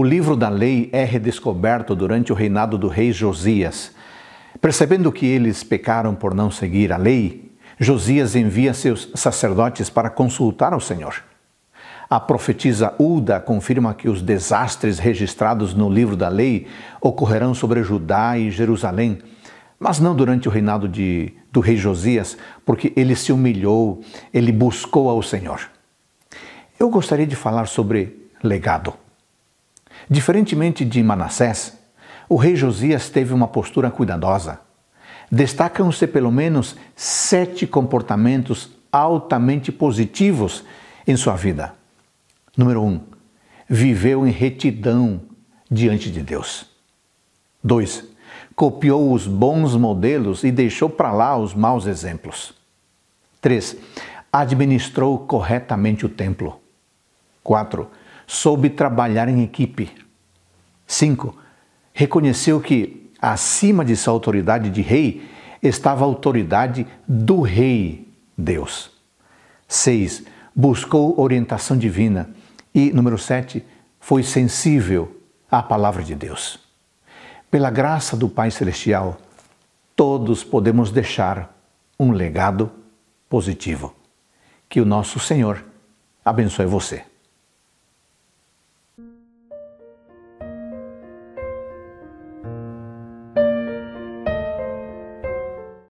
O livro da lei é redescoberto durante o reinado do rei Josias. Percebendo que eles pecaram por não seguir a lei, Josias envia seus sacerdotes para consultar ao Senhor. A profetisa Uda confirma que os desastres registrados no livro da lei ocorrerão sobre Judá e Jerusalém, mas não durante o reinado de, do rei Josias, porque ele se humilhou, ele buscou ao Senhor. Eu gostaria de falar sobre legado. Diferentemente de Manassés, o rei Josias teve uma postura cuidadosa. Destacam-se pelo menos sete comportamentos altamente positivos em sua vida. Número 1. Um, viveu em retidão diante de Deus. 2. Copiou os bons modelos e deixou para lá os maus exemplos. 3. Administrou corretamente o templo. 4 soube trabalhar em equipe. 5. Reconheceu que acima de sua autoridade de rei estava a autoridade do rei Deus. 6. Buscou orientação divina e número 7, foi sensível à palavra de Deus. Pela graça do Pai celestial, todos podemos deixar um legado positivo. Que o nosso Senhor abençoe você.